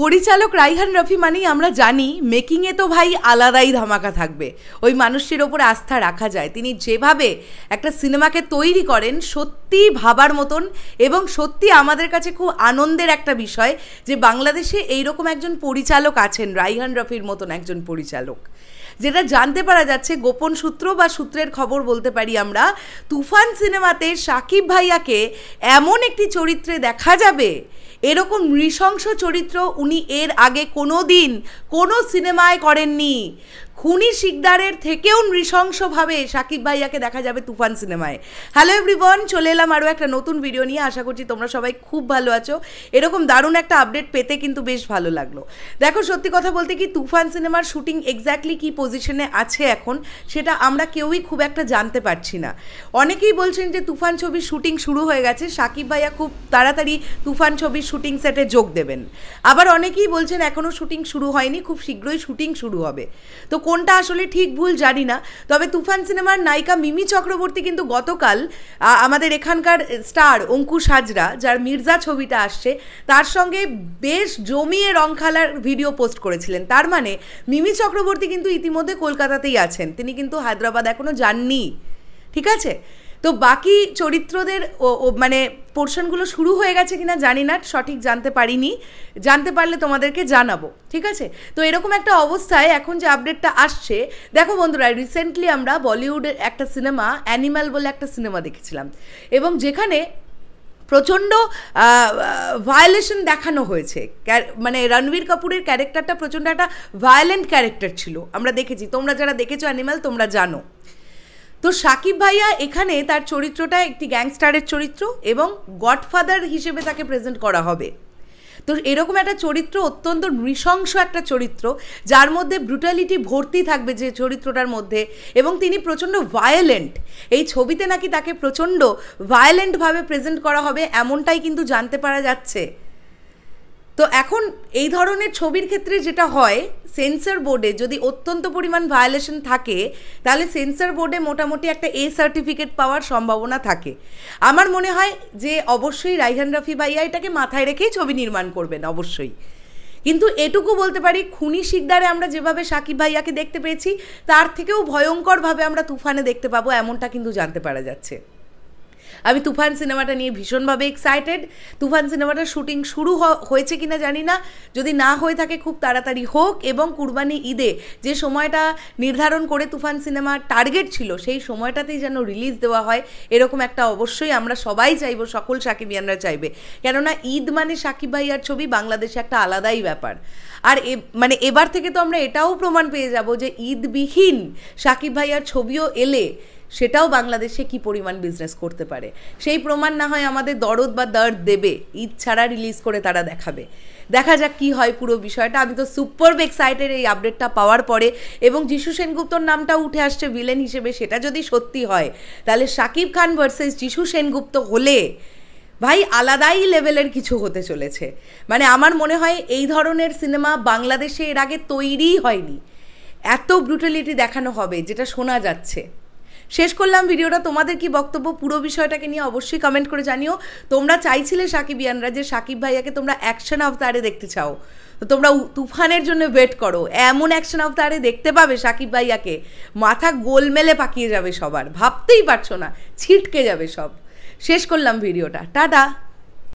পরিচালক রাইহান রফি মানেই আমরা জানি মেকিংয়ে তো ভাই আলাদাই ধামাকা থাকবে ওই মানুষটির ওপর আস্থা রাখা যায় তিনি যেভাবে একটা সিনেমাকে তৈরি করেন সত্যি ভাবার মতন এবং সত্যি আমাদের কাছে খুব আনন্দের একটা বিষয় যে বাংলাদেশে এইরকম একজন পরিচালক আছেন রাইহান রফির মতন একজন পরিচালক যেটা জানতে পারা যাচ্ছে গোপন সূত্র বা সূত্রের খবর বলতে পারি আমরা তুফান সিনেমাতে সাকিব ভাইয়াকে এমন একটি চরিত্রে দেখা যাবে এরকম নৃশংস চরিত্র উনি এর আগে কোনো দিন কোনো সিনেমায় করেননি খুনি শিকদারের থেকেও নৃশংসভাবে সাকিব ভাইয়াকে দেখা যাবে তুফান সিনেমায় হ্যালো এভরিওয়ান চলে এলাম আরও একটা নতুন ভিডিও নিয়ে আশা করছি তোমরা সবাই খুব ভালো আছো এরকম দারুণ একটা আপডেট পেতে কিন্তু বেশ ভালো লাগলো দেখো সত্যি কথা বলতে কি তুফান সিনেমার শুটিং এক্স্যাক্টলি কি পজিশনে আছে এখন সেটা আমরা কেউই খুব একটা জানতে পারছি না অনেকেই বলছেন যে তুফান ছবির শুটিং শুরু হয়ে গেছে সাকিব ভাইয়া খুব তাড়াতাড়ি তুফান ছবির শুটিং সেটে যোগ দেবেন আবার অনেকেই বলছেন এখনও শুটিং শুরু হয়নি খুব শীঘ্রই শুটিং শুরু হবে তো কোনটা আসলে ঠিক ভুল জানি না তবে তুফান সিনেমার নায়িকা মিমি চক্রবর্তী কিন্তু গতকাল আমাদের এখানকার স্টার অঙ্কুশ হাজরা যার মির্জা ছবিটা আসছে তার সঙ্গে বেশ জমিয়ে রং খেলার ভিডিও পোস্ট করেছিলেন তার মানে মিমি চক্রবর্তী কিন্তু ইতিমধ্যে কলকাতাতেই আছেন তিনি কিন্তু হায়দ্রাবাদ এখনও যাননি ঠিক আছে তো বাকি চরিত্রদের মানে পোর্শনগুলো শুরু হয়ে গেছে কিনা জানি না সঠিক জানতে পারিনি জানতে পারলে তোমাদেরকে জানাবো ঠিক আছে তো এরকম একটা অবস্থায় এখন যে আপডেটটা আসছে দেখো বন্ধুরা রিসেন্টলি আমরা বলিউডের একটা সিনেমা অ্যানিম্যাল বলে একটা সিনেমা দেখেছিলাম এবং যেখানে প্রচণ্ড ভায়োলেশন দেখানো হয়েছে মানে রণবীর কাপুরের ক্যারেক্টারটা প্রচণ্ড একটা ভায়োলেন্ট ক্যারেক্টার ছিল আমরা দেখেছি তোমরা যারা দেখেছো অ্যানিম্যাল তোমরা জানো তো সাকিব ভাইয়া এখানে তার চরিত্রটা একটি গ্যাংস্টারের চরিত্র এবং গডফাদার হিসেবে তাকে প্রেজেন্ট করা হবে তো এরকম একটা চরিত্র অত্যন্ত নৃশংস একটা চরিত্র যার মধ্যে ব্রুটালিটি ভর্তি থাকবে যে চরিত্রটার মধ্যে এবং তিনি প্রচণ্ড ভায়োলেন্ট এই ছবিতে নাকি তাকে প্রচণ্ড ভায়োলেন্টভাবে প্রেজেন্ট করা হবে এমনটাই কিন্তু জানতে পারা যাচ্ছে তো এখন এই ধরনের ছবির ক্ষেত্রে যেটা হয় সেন্সর বোর্ডে যদি অত্যন্ত পরিমাণ ভায়োলেশন থাকে তাহলে সেন্সর বোর্ডে মোটামুটি একটা এ সার্টিফিকেট পাওয়ার সম্ভাবনা থাকে আমার মনে হয় যে অবশ্যই রাইহান রাফি ভাইয়া এটাকে মাথায় রেখেই ছবি নির্মাণ করবেন অবশ্যই কিন্তু এটুকু বলতে পারি খুনি শিকদারে আমরা যেভাবে সাকিব ভাইয়াকে দেখতে পেয়েছি তার থেকেও ভয়ঙ্করভাবে আমরা তুফানে দেখতে পাবো এমনটা কিন্তু জানতে পারা যাচ্ছে আমি তুফান সিনেমাটা নিয়ে ভীষণভাবে এক্সাইটেড তুফান সিনেমাটার শুটিং শুরু হয়েছে কিনা জানি না যদি না হয়ে থাকে খুব তাড়াতাড়ি হোক এবং কুরবানি ঈদে যে সময়টা নির্ধারণ করে তুফান সিনেমার টার্গেট ছিল সেই সময়টাতেই যেন রিলিজ দেওয়া হয় এরকম একটা অবশ্যই আমরা সবাই চাইব সকল সাকিবিয়ানরা চাইবে কেননা ঈদ মানে সাকিব ভাইয়ার ছবি বাংলাদেশে একটা আলাদাই ব্যাপার আর মানে এবার থেকে তো আমরা এটাও প্রমাণ পেয়ে যাব যে ঈদবিহীন সাকিব ভাইয়ার ছবিও এলে সেটাও বাংলাদেশে কি পরিমাণ বিজনেস করতে পারে সেই প্রমাণ না হয় আমাদের দরদ বা দর্দ দেবে ঈদ ছাড়া রিলিজ করে তারা দেখাবে দেখা যাক কি হয় পুরো বিষয়টা আমি তো সুপার এক্সাইটেড এই আপডেটটা পাওয়ার পরে এবং যিশু সেনগুপ্তর নামটা উঠে আসছে ভিলেন হিসেবে সেটা যদি সত্যি হয় তাহলে শাকিব খান ভার্সেস যিশু সেনগুপ্ত হলে ভাই আলাদাই লেভেলের কিছু হতে চলেছে মানে আমার মনে হয় এই ধরনের সিনেমা বাংলাদেশে এর আগে তৈরিই হয়নি এত ব্রুটালিটি দেখানো হবে যেটা শোনা যাচ্ছে শেষ করলাম ভিডিওটা তোমাদের কি বক্তব্য পুরো বিষয়টাকে নিয়ে অবশ্যই কমেন্ট করে জানিও তোমরা চাইছিলে সাকিব ইয়ানরা যে সাকিব ভাইয়াকে তোমরা অ্যাকশন অবতারে দেখতে চাও তো তোমরা তুফানের জন্য ওয়েট করো এমন অ্যাকশন অবতারে দেখতে পাবে সাকিব ভাইয়াকে মাথা গোলমেলে পাকিয়ে যাবে সবার ভাবতেই পারছো না ছিটকে যাবে সব শেষ করলাম ভিডিওটা টাটা